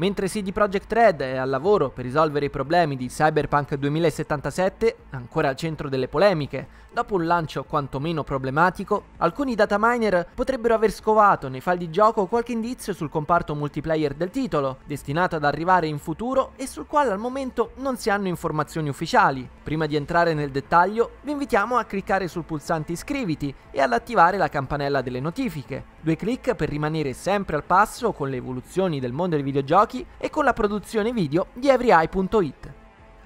Mentre CD Projekt Red è al lavoro per risolvere i problemi di Cyberpunk 2077, ancora al centro delle polemiche, dopo un lancio quantomeno problematico, alcuni dataminer potrebbero aver scovato nei file di gioco qualche indizio sul comparto multiplayer del titolo, destinato ad arrivare in futuro e sul quale al momento non si hanno informazioni ufficiali. Prima di entrare nel dettaglio, vi invitiamo a cliccare sul pulsante iscriviti e ad attivare la campanella delle notifiche Due clic per rimanere sempre al passo con le evoluzioni del mondo dei videogiochi e con la produzione video di everyeye.it.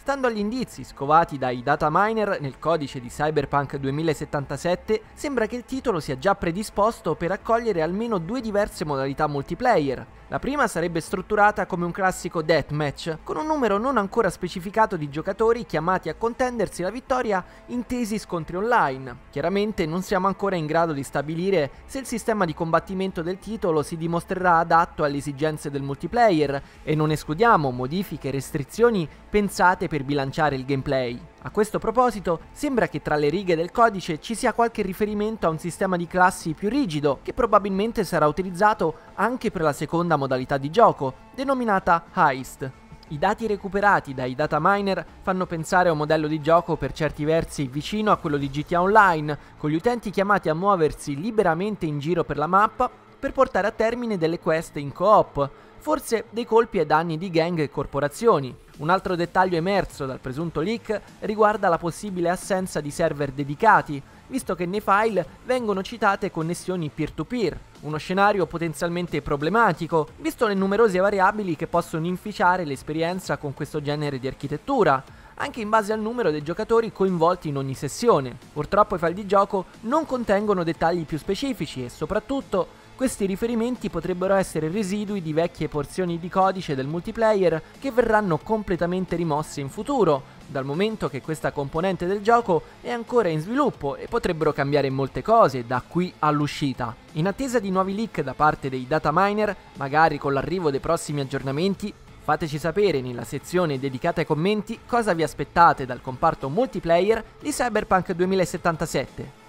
Stando agli indizi scovati dai data miner nel codice di Cyberpunk 2077, sembra che il titolo sia già predisposto per accogliere almeno due diverse modalità multiplayer, la prima sarebbe strutturata come un classico deathmatch, con un numero non ancora specificato di giocatori chiamati a contendersi la vittoria in tesi scontri online. Chiaramente non siamo ancora in grado di stabilire se il sistema di combattimento del titolo si dimostrerà adatto alle esigenze del multiplayer e non escludiamo modifiche e restrizioni pensate per bilanciare il gameplay. A questo proposito, sembra che tra le righe del codice ci sia qualche riferimento a un sistema di classi più rigido che probabilmente sarà utilizzato anche per la seconda modalità di gioco, denominata Heist. I dati recuperati dai data miner fanno pensare a un modello di gioco per certi versi vicino a quello di GTA Online, con gli utenti chiamati a muoversi liberamente in giro per la mappa per portare a termine delle quest in co-op, forse dei colpi e danni di gang e corporazioni. Un altro dettaglio emerso dal presunto leak riguarda la possibile assenza di server dedicati, visto che nei file vengono citate connessioni peer-to-peer, -peer, uno scenario potenzialmente problematico, visto le numerose variabili che possono inficiare l'esperienza con questo genere di architettura, anche in base al numero dei giocatori coinvolti in ogni sessione. Purtroppo i file di gioco non contengono dettagli più specifici e soprattutto questi riferimenti potrebbero essere residui di vecchie porzioni di codice del multiplayer che verranno completamente rimosse in futuro, dal momento che questa componente del gioco è ancora in sviluppo e potrebbero cambiare molte cose da qui all'uscita. In attesa di nuovi leak da parte dei data miner, magari con l'arrivo dei prossimi aggiornamenti, Fateci sapere nella sezione dedicata ai commenti cosa vi aspettate dal comparto multiplayer di Cyberpunk 2077.